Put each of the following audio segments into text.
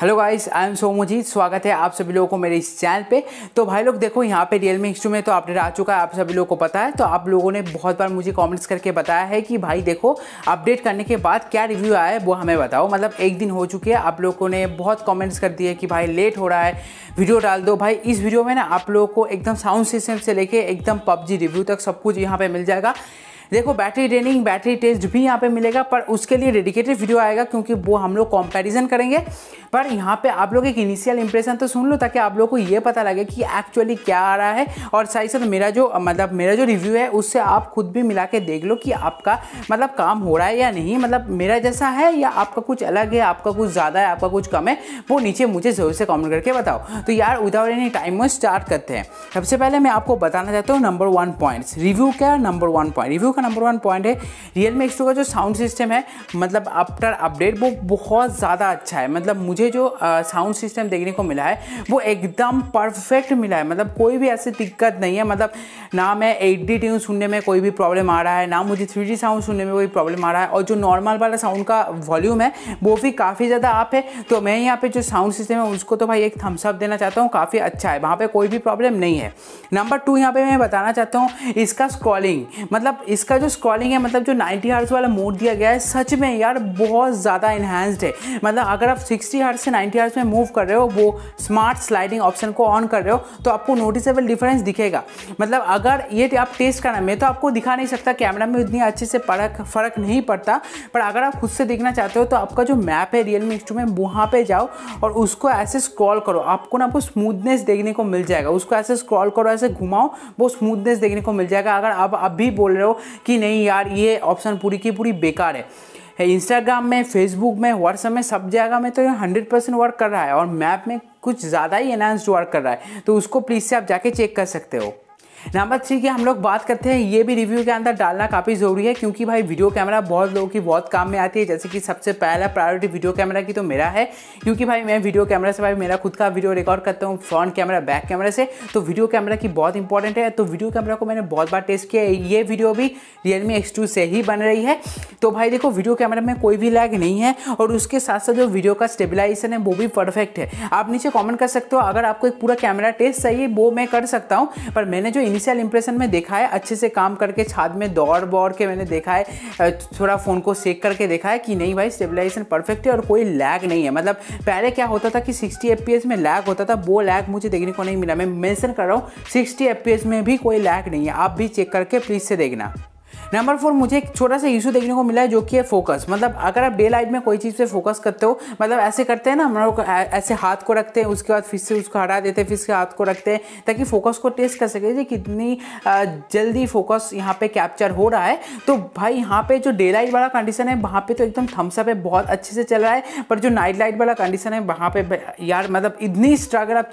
hello guys I am Somojit स्वागत है आप सभी लोगों को मेरे इस चैनल पे तो भाई लोग देखो यहाँ पे रियल मी में तो अपडेट आ चुका है आप सभी लोगों को पता है तो आप लोगों ने बहुत बार मुझे कमेंट्स करके बताया है कि भाई देखो अपडेट करने के बाद क्या रिव्यू आया है वो हमें बताओ मतलब एक दिन हो चुके है आप लोगों ने बहुत कॉमेंट्स कर दिए कि भाई लेट हो रहा है वीडियो डाल दो भाई इस वीडियो में ना आप लोगों को एकदम साउंड सिस्टम से लेके एकदम पबजी रिव्यू तक सब कुछ यहाँ पर मिल जाएगा देखो बैटरी ट्रेनिंग बैटरी टेस्ट भी यहाँ पे मिलेगा पर उसके लिए डेडिकेटेड वीडियो आएगा क्योंकि वो हम लोग कॉम्पेरिजन करेंगे पर यहाँ पे आप लोग एक इनिशियल इंप्रेशन तो सुन लो ताकि आप लोग को ये पता लगे कि एक्चुअली क्या आ रहा है और साथ ही साथ मेरा जो मतलब मेरा जो रिव्यू है उससे आप खुद भी मिला के देख लो कि आपका मतलब काम हो रहा है या नहीं मतलब मेरा जैसा है या आपका कुछ अलग है आपका कुछ ज़्यादा है आपका कुछ कम है वो नीचे मुझे ज़रूर से कॉमेंट करके बताओ तो यार विदाउट एनी टाइम में स्टार्ट करते हैं सबसे पहले मैं आपको बताना चाहता हूँ नंबर वन पॉइंट्स रिव्यू क्या नंबर वन पॉइंट रिव्यू का नंबर वन पॉइंट है रियल मी का जो साउंड सिस्टम है मतलब आफ्टर अपडेट वो बहुत ज़्यादा अच्छा है मतलब मुझे जो साउंड सिस्टम देखने को मिला है वो एकदम परफेक्ट मिला है मतलब कोई भी ऐसी दिक्कत नहीं है मतलब ना मैं एट डी ट्यून सुनने में कोई भी प्रॉब्लम आ रहा है ना मुझे थ्री साउंड सुनने में कोई प्रॉब्लम आ रहा है और जो नॉर्मल वाला साउंड का वॉल्यूम है वो भी काफ़ी ज़्यादा आप है तो मैं यहाँ पे जो साउंड सिस्टम है उसको तो भाई एक थम्सअप देना चाहता हूँ काफ़ी अच्छा है वहाँ पर कोई भी प्रॉब्लम नहीं है नंबर टू यहाँ पे मैं बताना चाहता हूँ इसका स्क्रॉलिंग मतलब इसका इसका जो स्क्रॉलिंग है मतलब जो नाइन्टी हार्स वाला मोड दिया गया है सच में यार बहुत ज़्यादा इन्हेंस्ड है मतलब अगर आप सिक्सटी हर्ट्ज से नाइन्टी हर्ट्ज में मूव कर रहे हो वो स्मार्ट स्लाइडिंग ऑप्शन को ऑन कर रहे हो तो आपको नोटिसेबल डिफरेंस दिखेगा मतलब अगर ये आप टेस्ट करना मैं तो आपको दिखा नहीं सकता कैमरा में उतनी अच्छे से फर्क फर्क नहीं पड़ता पर अगर आप खुद से देखना चाहते हो तो आपका जो मैप है रियल मी में वहाँ पर जाओ और उसको ऐसे स्क्रॉल करो आपको ना आपको स्मूथनेस देखने को मिल जाएगा उसको ऐसे स्क्रॉल करो ऐसे घुमाओ वो स्मूथनेस देखने को मिल जाएगा अगर आप अभी बोल रहे हो कि नहीं यार ये ऑप्शन पूरी की पूरी बेकार है इंस्टाग्राम में फेसबुक में व्हाट्सएप में सब जगह में तो ये हंड्रेड परसेंट वर्क कर रहा है और मैप में कुछ ज़्यादा ही एनहांस्ड वर्क कर रहा है तो उसको प्लीज़ से आप जाके चेक कर सकते हो नंबर थ्री की हम लोग बात करते हैं ये भी रिव्यू के अंदर डालना काफ़ी ज़रूरी है क्योंकि भाई वीडियो कैमरा बहुत लोगों की बहुत काम में आती है जैसे कि सबसे पहला प्रायोरिटी वीडियो कैमरा की तो मेरा है क्योंकि भाई मैं वीडियो कैमरा से भाई मेरा खुद का वीडियो रिकॉर्ड करता हूँ फ्रंट कैमरा बैक कैमरा से तो वीडियो कैमरा की बहुत इंपॉर्टेंट है तो वीडियो कैमरा को मैंने बहुत बार टेस्ट किया ये वीडियो भी रियलमी एक्स से ही बन रही है तो भाई देखो वीडियो कैमरा में कोई भी लैग नहीं है और उसके साथ साथ जो वीडियो का स्टेबिलाइजेशन है वो भी परफेक्ट है आप नीचे कॉमेंट कर सकते हो अगर आपको एक पूरा कैमरा टेस्ट चाहिए वो मैं कर सकता हूँ पर मैंने जो इनिशियल इंप्रेशन में देखा है अच्छे से काम करके छाद में दौड़ बौड़ के मैंने देखा है थोड़ा फ़ोन को सेक करके देखा है कि नहीं भाई स्टेबलाइजेशन परफेक्ट है और कोई लैग नहीं है मतलब पहले क्या होता था कि सिक्सटी एफ में लैग होता था वो लैग मुझे देखने को नहीं मिला मैं मैंशन कर रहा हूँ सिक्सटी एफ में भी कोई लैग नहीं है आप भी चेक करके प्लीज़ से देखना नंबर फोर मुझे एक छोटा सा इशू देखने को मिला है जो कि है फोकस मतलब अगर आप डे लाइट में कोई चीज़ पे फोकस करते हो मतलब ऐसे करते हैं ना हम लोग ऐसे हाथ को रखते हैं उसके बाद फिर से उसको हटा देते हैं फिर से हाथ को रखते हैं ताकि फोकस को टेस्ट कर सके जी कितनी जल्दी फोकस यहाँ पे कैप्चर हो रहा है तो भाई यहाँ पे जो डे लाइट वाला कंडीशन है वहाँ पे तो एकदम थम्सअप है बहुत अच्छे से चल रहा है पर जो नाइट लाइट वाला कंडीशन है वहाँ पे यार मतलब इतनी स्ट्रगल आप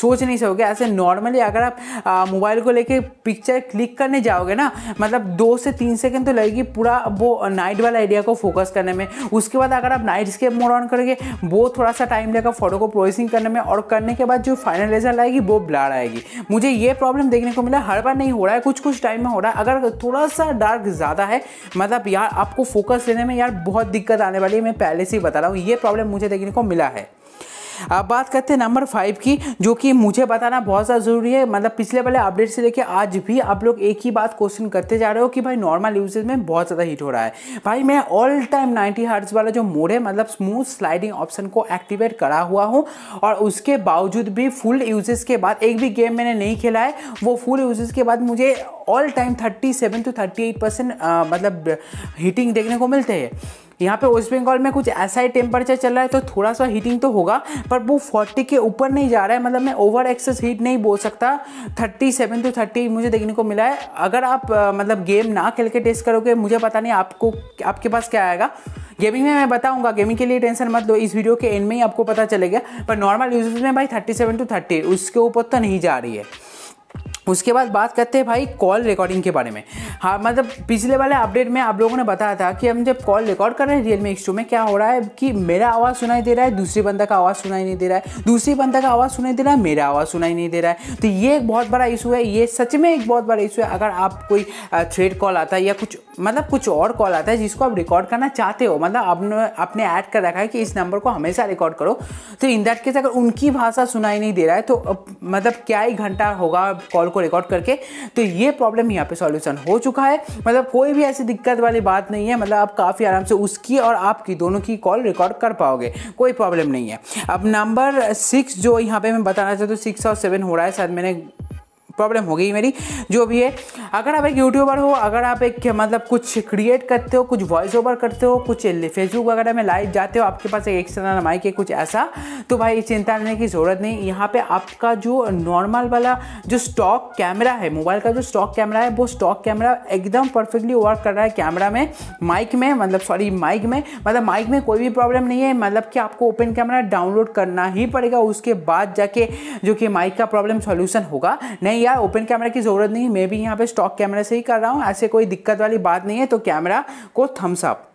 सोच नहीं सकोगे ऐसे नॉर्मली अगर आप मोबाइल को लेके पिक्चर क्लिक करने जाओगे ना मतलब दो से तीन सेकेंड तो लगेगी पूरा वो नाइट वाला एरिया को फोकस करने में उसके बाद अगर आप नाइट स्केप मोड ऑन करेंगे वो थोड़ा सा टाइम लेगा फोटो को प्रोसेसिंग करने में और करने के बाद जो फाइनल रिजल्ट आएगी वो ब्लड आएगी मुझे ये प्रॉब्लम देखने को मिला हर बार नहीं हो रहा है कुछ कुछ टाइम में हो रहा है अगर थोड़ा सा डार्क ज़्यादा है मतलब यार आपको फोकस लेने में यार बहुत दिक्कत आने वाली है मैं पहले से ही बता रहा हूँ ये प्रॉब्लम मुझे देखने को मिला है अब बात करते हैं नंबर फाइव की जो कि मुझे बताना बहुत ज़्यादा ज़रूरी है मतलब पिछले वाले अपडेट से लेकर आज भी आप लोग एक ही बात क्वेश्चन करते जा रहे हो कि भाई नॉर्मल यूजेज में बहुत ज़्यादा हीट हो रहा है भाई मैं ऑल टाइम नाइन्टी हार्ट्स वाला जो मोड है मतलब स्मूथ स्लाइडिंग ऑप्शन को एक्टिवेट करा हुआ हूँ और उसके बावजूद भी फुल यूजेस के बाद एक भी गेम मैंने नहीं खेला है वो फुल यूजेस के बाद मुझे all time thirty seven to thirty eight percent मतलब हीटिंग देखने को मिलते हैं यहाँ पे वेस्ट बंगाल में कुछ ऐसा ही टेम्परेचर चल रहा है तो थोड़ा सा हीटिंग तो होगा पर वो फोर्टी के ऊपर नहीं जा रहा है मतलब मैं ओवर एक्सेस हीट नहीं बोल सकता थर्टी सेवन टू थर्टी मुझे देखने को मिला है अगर आप मतलब गेम ना खेल के टेस्ट करोगे मुझे पता नहीं आपको आपके पास क्या आएगा गेमिंग में मैं बताऊंगा गेमिंग के लिए टेंशन मत लो इस वीडियो के एंड में ही आपको पता चलेगा पर नॉर्मल यूजर्स में भाई थर्टी सेवन टू थर्टी उसके ऊपर तो नहीं जा रही है उसके बाद बात करते हैं भाई कॉल रिकॉर्डिंग के बारे में हाँ मतलब पिछले वाले अपडेट में आप लोगों ने बताया था कि हम जब कॉल रिकॉर्ड कर रहे हैं रियल मी एक्स में क्या हो रहा है कि मेरा आवाज़ सुनाई दे रहा है दूसरे बंदा का आवाज़ सुनाई नहीं दे रहा है दूसरे बंदा का आवाज़ सुनाई दे रहा है मेरा आवाज़ सुनाई नहीं दे रहा है तो ये एक बहुत बड़ा इशू है ये सच में एक बहुत बड़ा इशू है अगर आप कोई थ्रेड कॉल आता है या कुछ मतलब कुछ और कॉल आता है जिसको आप रिकॉर्ड करना चाहते हो मतलब आपने आपने ऐड कर रखा है कि इस नंबर को हमेशा रिकॉर्ड करो तो इन दैट केस अगर उनकी भाषा सुनाई नहीं दे रहा है तो मतलब क्या ही घंटा होगा कॉल को रिकॉर्ड करके तो ये प्रॉब्लम यहाँ पे सॉल्यूशन हो चुका है मतलब कोई भी ऐसी दिक्कत वाली बात नहीं है मतलब आप काफ़ी आराम से उसकी और आपकी दोनों की कॉल रिकॉर्ड कर पाओगे कोई प्रॉब्लम नहीं है अब नंबर सिक्स जो यहाँ पे मैं बताना चाहता हूँ सिक्स और सेवन हो रहा है शायद मैंने प्रॉब्लम हो गई मेरी जो भी है अगर आप एक यूट्यूबर हो अगर आप एक मतलब कुछ क्रिएट करते हो कुछ वॉइस ओवर करते हो कुछ फेसबुक वगैरह में लाइव जाते हो आपके पास एक एक्सटर्नल माइक है कुछ ऐसा तो भाई चिंता करने की ज़रूरत नहीं यहाँ पर आपका जो नॉर्मल वाला जो स्टॉक कैमरा है मोबाइल का जो स्टॉक कैमरा है वो स्टॉक कैमरा एकदम परफेक्टली वर्क कर रहा है कैमरा में माइक में मतलब सॉरी माइक में मतलब माइक में कोई भी प्रॉब्लम नहीं है मतलब कि आपको ओपन कैमरा डाउनलोड करना ही पड़ेगा उसके बाद जाके जो कि माइक का प्रॉब्लम सॉल्यूशन होगा नहीं किया है ओपन कैमरा की ज़रूरत नहीं मैं भी यहाँ पे स्टॉक कैमरा से ही कर रहा हूँ ऐसे कोई दिक्कत वाली बात नहीं है तो कैमरा को थम्स अप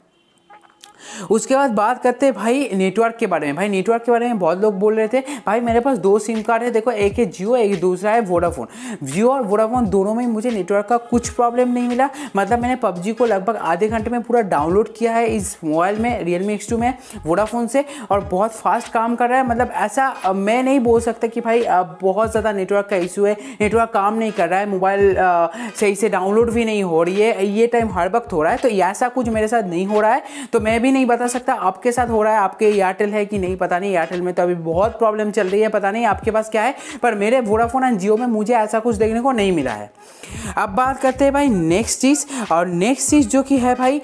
उसके बाद बात करते हैं भाई नेटवर्क के बारे में भाई नेटवर्क के बारे में बहुत लोग बोल रहे थे भाई मेरे पास दो सिम कार्ड है देखो एक है जियो एक दूसरा है वोडाफोन जियो और वोडाफोन दोनों में मुझे नेटवर्क का कुछ प्रॉब्लम नहीं मिला मतलब मैंने पबजी को लगभग आधे घंटे में पूरा डाउनलोड किया है इस मोबाइल में रियल मी एक्स में वोडाफोन से और बहुत फास्ट काम कर रहा है मतलब ऐसा मैं नहीं बोल सकता कि भाई बहुत ज़्यादा नेटवर्क का इशू है नेटवर्क काम नहीं कर रहा है मोबाइल सही से डाउनलोड भी नहीं हो रही है ये टाइम हर वक्त हो रहा है तो ऐसा कुछ मेरे साथ नहीं हो रहा है तो मैं भी भी नहीं बता सकता आपके साथ हो रहा है आपके एयरटेल है कि नहीं पता नहीं एयरटेल में तो अभी बहुत प्रॉब्लम चल रही है पता नहीं आपके पास क्या है पर मेरे वोडाफोन एंड जियो में मुझे ऐसा कुछ देखने को नहीं मिला है अब बात करते हैं भाई नेक्स्ट चीज़ और नेक्स्ट चीज़ जो कि है भाई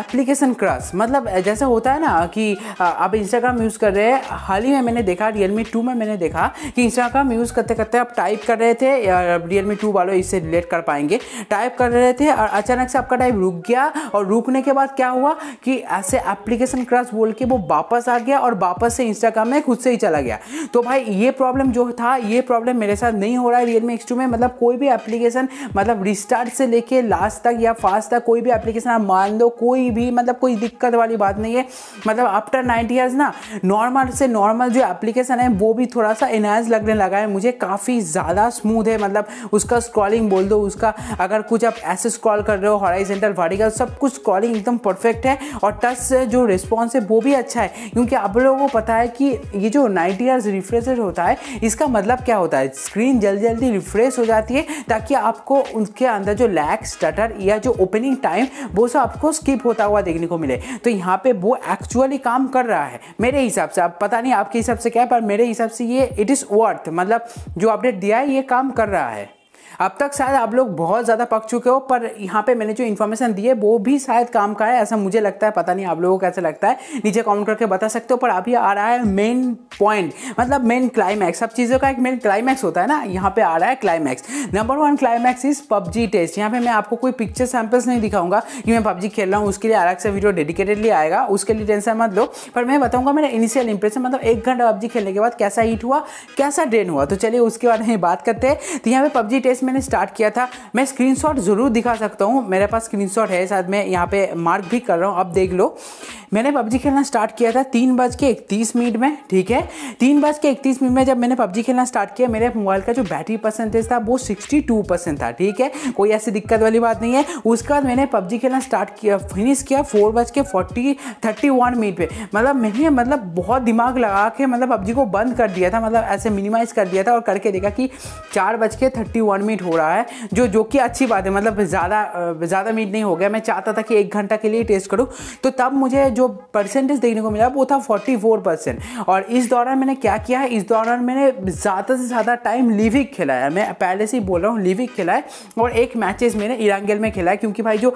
एप्लीकेशन क्रश मतलब जैसा होता है ना कि आप इंस्टाग्राम यूज़ कर रहे हैं हाल ही में मैंने देखा रियलमी टू में मैंने देखा कि इंस्टाग्राम यूज़ करते करते आप टाइप कर रहे थे रियलमी टू वालों इससे रिलेट कर पाएंगे टाइप कर रहे थे और अचानक से आपका टाइप रुक गया और रुकने के बाद क्या हुआ कि ऐसे एप्लीकेशन क्रश बोल के वो वापस आ गया और वापस से इंस्टाग्राम में खुद से ही चला गया तो भाई ये प्रॉब्लम जो था ये प्रॉब्लम मेरे साथ नहीं हो रहा है रियलमी एक्स में मतलब कोई भी एप्लीकेशन मतलब रिस्टार्ट से लेके लास्ट तक या फास्ट तक कोई भी एप्लीकेशन आप मान लो कोई भी मतलब कोई दिक्कत वाली बात नहीं है मतलब आफ्टर नाइन्टी ईयर्स ना नॉर्मल से नॉर्मल जो एप्लीकेशन है वो भी थोड़ा सा इनहेंस लगने लगा है मुझे काफ़ी ज़्यादा स्मूथ है मतलब उसका स्क्रॉलिंग बोल दो उसका अगर कुछ आप ऐसे स्क्रॉल कर रहे हो हॉराइजेंटल वर्टिकल सब कुछ स्क्रॉलिंग एकदम परफेक्ट है और टच से जो रिस्पॉन्स है वो भी अच्छा है क्योंकि आप लोगों को पता है कि ये जो नाइन्टी आर्स रिफ्रेशर होता है इसका मतलब क्या होता है स्क्रीन जल्दी जल्दी रिफ्रेश हो जाती है ताकि आपको उसके अंदर जो लैग स्टटर या जो ओपनिंग टाइम वो सब आपको स्किप होता हुआ देखने को मिले तो यहाँ पे वो एक्चुअली काम कर रहा है मेरे हिसाब से आप पता नहीं आपके हिसाब से क्या है पर मेरे हिसाब से ये इट इज़ वर्थ मतलब जो अपडेट दिया है ये काम कर रहा है अब तक शायद आप लोग बहुत ज़्यादा पक चुके हो पर यहाँ पे मैंने जो इन्फॉर्मेशन दी है वो भी शायद काम का है ऐसा मुझे लगता है पता नहीं आप लोगों को कैसा लगता है नीचे कमेंट करके बता सकते हो पर अभी आ रहा है मेन पॉइंट मतलब मेन क्लाइमैक्स सब चीज़ों का एक मेन क्लाइमैक्स होता है ना यहाँ पे आ रहा है climax number one climax is PUBG test यहाँ पे मैं आपको कोई पिक्चर सैम्पल्स नहीं दिखाऊंगा कि मैं पबजी खेल रहा हूँ उसके लिए अलग से वीडियो डेडिकेटेडली आएगा उसके लिए टेंशन मत लो पर मैं बताऊंगा मेरा इनिशियल इंप्रेशन मतलब एक घंटा पबजी खेलने के बाद कैसा हीट हुआ कैसा ड्रेन हुआ तो चलिए उसके बाद में बात करते हैं तो यहाँ पे पबजी टेस्ट मैंने स्टार्ट किया था मैं स्क्रीनशॉट ज़रूर दिखा सकता हूँ मेरे पास स्क्रीनशॉट है साथ में यहाँ पे मार्क भी कर रहा हूँ अब देख लो मैंने पबजी खेलना स्टार्ट किया था तीन बज के इकतीस मिनट में ठीक है तीन बज के इकतीस मिनट में जब मैंने पबजी खेलना स्टार्ट किया मेरे मोबाइल का जो बैटरी परसेंटेज था वो सिक्सटी टू परसेंट था ठीक है कोई ऐसी दिक्कत वाली बात नहीं है उसके बाद मैंने पबजी खेलना स्टार्ट किया फिनिश किया फोर बज के फोर्टी थर्टी वन मिनट पर मतलब मैंने मतलब बहुत दिमाग लगा के मतलब पबजी को बंद कर दिया था मतलब ऐसे मिनिमाइज कर दिया था और करके देखा कि चार बज के थर्टी वन मिनट मीट हो रहा है जो जो कि अच्छी बात है मतलब ज़्यादा ज़्यादा मीट नहीं हो गया मैं चाहता था कि एक घंटा के लिए टेस्ट करूँ तो तब मुझे जो परसेंटेज देखने को मिला वो था फोर्टी फोर परसेंट और इस दौरान मैंने क्या किया है इस दौरान मैंने ज़्यादा से ज़्यादा टाइम लिविक खिलाया मैं पहले से ही बोल रहा हूँ लिविक खिलाया और एक मैचेस मैंने इरांगेल में खेला है क्योंकि भाई जो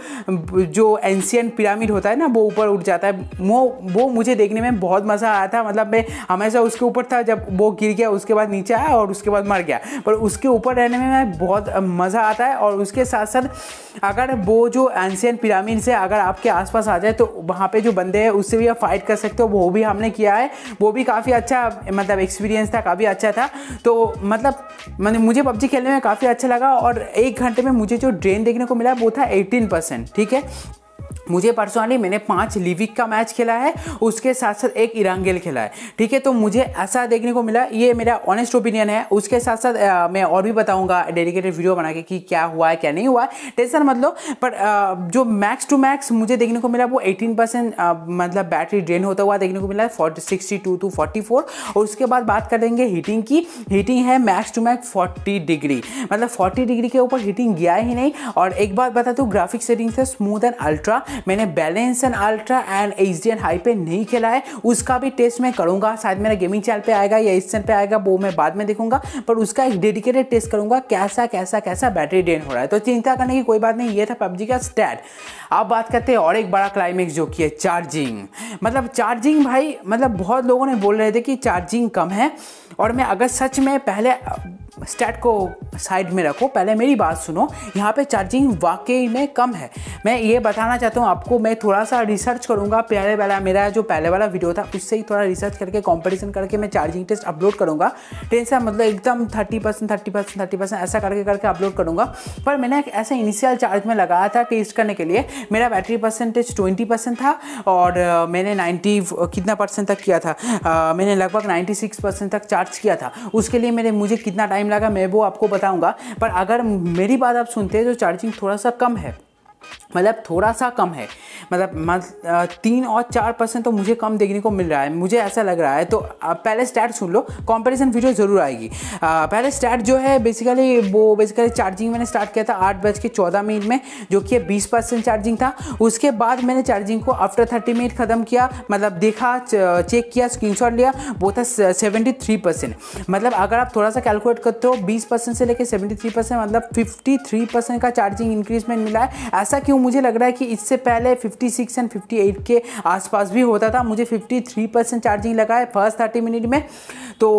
जो एंशियन पिरामिड होता है ना वो ऊपर उठ जाता है वो वो मुझे देखने में बहुत मज़ा आया था मतलब मैं हमेशा उसके ऊपर था जब वो गिर गया उसके बाद नीचे आया और उसके बाद मर गया पर उसके ऊपर रहने में मैं बहुत बहुत मज़ा आता है और उसके साथ साथ अगर वो जो एंशियन पिरामिड से अगर आपके आसपास आ जाए तो वहाँ पे जो बंदे हैं उससे भी आप फाइट कर सकते हो वो भी हमने किया है वो भी काफ़ी अच्छा मतलब एक्सपीरियंस था काफ़ी अच्छा था तो मतलब मैंने मुझे पबजी खेलने में काफ़ी अच्छा लगा और एक घंटे में मुझे जो ड्रेन देखने को मिला वो था एटीन ठीक है मुझे पर्सनली मैंने पांच लिविक का मैच खेला है उसके साथ साथ एक इरांगेल खेला है ठीक है तो मुझे ऐसा देखने को मिला ये मेरा ऑनेस्ट ओपिनियन है उसके साथ साथ आ, मैं और भी बताऊंगा डेडिकेटेड वीडियो बना के कि क्या हुआ है क्या नहीं हुआ है टेंशन मतलब पर आ, जो मैक्स टू मैक्स मुझे देखने को मिला वो एटीन परसेंट मतलब बैटरी ड्रेन होता हुआ देखने को मिला है forty sixty two to forty four और उसके बाद बात कर देंगे हीटिंग की हीटिंग है max to max forty degree मतलब फोर्टी डिग्री के ऊपर हीटिंग गया ही नहीं और एक बात बता दूँ ग्राफिक सेटिंग्स है स्मूथ एंड अल्ट्रा मैंने balance and ultra and H D and high पे नहीं खेला है उसका भी टेस्ट मैं करूँगा शायद मेरा गेमिंग चैनल पे आएगा या इस चैनल पे आएगा वो मैं बाद में देखूंगा पर उसका एक डेडिकेटेड टेस्ट करूँगा कैसा कैसा कैसा बैटरी ड्रेन हो रहा है तो चिंता करने की कोई बात नहीं ये था पबजी का स्टैट अब बात करते हैं और एक बड़ा क्लाइमेक्स जो कि है चार्जिंग मतलब चार्जिंग भाई मतलब बहुत लोगों ने बोल रहे थे कि चार्जिंग कम है और मैं अगर सच में पहले स्टैट को साइड में रखो पहले मेरी बात सुनो यहाँ पे चार्जिंग वाकई में कम है मैं ये बताना चाहता हूँ आपको मैं थोड़ा सा रिसर्च करूँगा पहले वाला मेरा जो पहले वाला वीडियो था उससे ही थोड़ा रिसर्च करके कॉम्पिटिशन करके मैं चार्जिंग टेस्ट अपलोड करूँगा टेस्ट मतलब एकदम thirty percent thirty percent thirty percent ऐसा करके करके अपलोड करूँगा पर मैंने ऐसा इनिशियल चार्ज में लगाया था टेस्ट करने के लिए मेरा बैटरी परसेंटेज ट्वेंटी परसेंट था और मैंने नाइन्टी कितना परसेंट तक किया था मैंने लगभग नाइन्टी सिक्स परसेंट तक चार्ज किया था उसके लिए मेरे मुझे कितना टाइम लगा मैं वो आपको बताऊंगा पर अगर मेरी बात आप सुनते हैं तो चार्जिंग थोड़ा सा कम है मतलब थोड़ा सा कम है मतलब तीन और चार परसेंट तो मुझे कम देखने को मिल रहा है मुझे ऐसा लग रहा है तो पहले स्टैट सुन लो कॉम्पेरिजन वीडियो ज़रूर आएगी पहले स्टैट जो है बेसिकली वो बेसिकली चार्जिंग मैंने स्टार्ट किया था आठ बज के चौदह मिनट में जो कि बीस परसेंट चार्जिंग था उसके बाद मैंने चार्जिंग को आफ्टर थर्टी मिनट ख़त्म किया मतलब देखा चेक किया स्क्रीन लिया वो था सेवेंटी थ्री परसेंट मतलब अगर आप थोड़ा सा कैलकुलेट करते हो बीस परसेंट से लेकर सेवेंटी थ्री परसेंट मतलब फिफ्टी थ्री परसेंट का चार्जिंग इंक्रीजमेंट मिला है ऐसा क्यों मुझे लग रहा है कि इससे पहले 56 एंड एट के आसपास भी होता था मुझे 53 परसेंट चार्जिंग लगा है फर्स्ट थर्टी मिनट में तो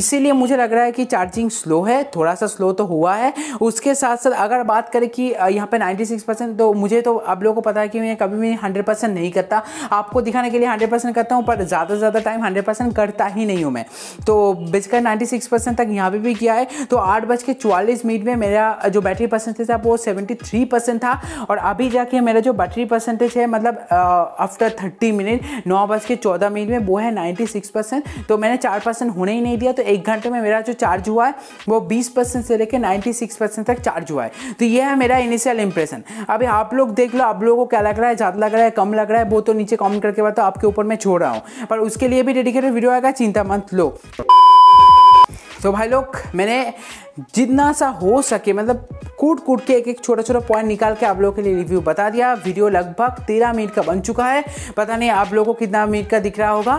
इसीलिए मुझे लग रहा है कि चार्जिंग स्लो है थोड़ा सा स्लो तो हुआ है उसके साथ साथ अगर बात करें कि यहाँ पे 96 परसेंट तो मुझे तो आप लोगों को पता है कि मैं कभी भी 100 परसेंट नहीं करता आपको दिखाने के लिए 100 परसेंट करता हूँ पर ज़्यादा से ज़्यादा टाइम 100 परसेंट करता ही नहीं हूँ मैं तो बेसिकली सिक्स परसेंट तक यहाँ पर भी किया है तो आठ बज के चवालीस मिनट में मेरा जो बैटरी परसेंटेज था वो सेवेंटी था और अभी जाके मेरा जो बैटरी परसेंटेज है मतलब आफ्टर थर्टी मिनट नौ बज के चौदह मिनट में वो है नाइन्टी सिक्स परसेंट तो मैंने चार परसेंट होने ही नहीं दिया तो एक घंटे में मेरा जो चार्ज हुआ है वो बीस परसेंट से लेकर नाइन्टी सिक्स परसेंट तक चार्ज हुआ है तो ये है मेरा इनिशियल इंप्रेशन अभी आप लोग देख लो आप लोगों को क्या लग रहा है ज़्यादा लग रहा है कम लग रहा है वो तो नीचे कॉमेंट करके बताओ आपके ऊपर मैं छोड़ रहा हूँ पर उसके लिए भी डेडिकेटेड वीडियो आएगा चिंता मत लो तो भाई लोग मैंने जितना सा हो सके मतलब कूट कूट के एक एक छोटा छोटा पॉइंट निकाल के आप लोगों के लिए रिव्यू बता दिया वीडियो लगभग तेरह मिनट का बन चुका है पता नहीं आप लोगों को कितना मिनट का दिख रहा होगा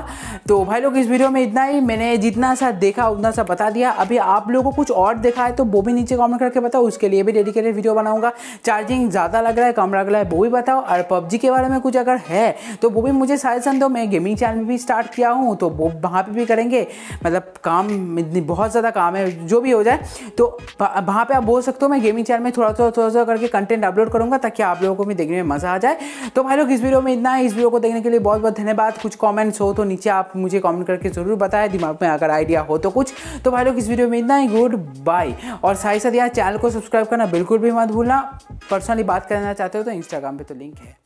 तो भाई लोग इस वीडियो में इतना ही मैंने जितना सा देखा उतना सा बता दिया अभी आप लोगों को कुछ और देखा है तो वो भी नीचे कॉमेंट करके बताओ उसके लिए भी डेडिकेटेड वीडियो बनाऊंगा चार्जिंग ज़्यादा लग रहा है कम लग रहा है वो भी बताओ और पबजी के बारे में कुछ अगर है तो वो भी मुझे सजेशन दो मैं गेमिंग चैनल भी स्टार्ट किया हूँ तो वो वहाँ पर भी करेंगे मतलब काम बहुत बहुत ज़्यादा काम है जो भी हो जाए तो वहाँ पर आप बोल सकते हो मैं गेमिंग चैनल में थोड़ा थोड़ा थोड़ा थोड़ा करके कंटेंट अपलोड करूँगा ताकि आप लोगों को भी देखने में मज़ा आ जाए तो भाई लोग इस वीडियो में इतना है इस वीडियो को देखने के लिए बहुत बहुत धन्यवाद कुछ कॉमेंट्स हो तो नीचे आप मुझे कॉमेंट करके ज़रूर बताएं दिमाग में अगर आइडिया हो तो कुछ तो भाई लोग इस वीडियो में इतना ही गुड बाय और साथ ही साथ यार चैनल को सब्सक्राइब करना बिल्कुल भी मत भूलना पर्सनली बात करना चाहते हो तो इंस्टाग्राम पर तो लिंक है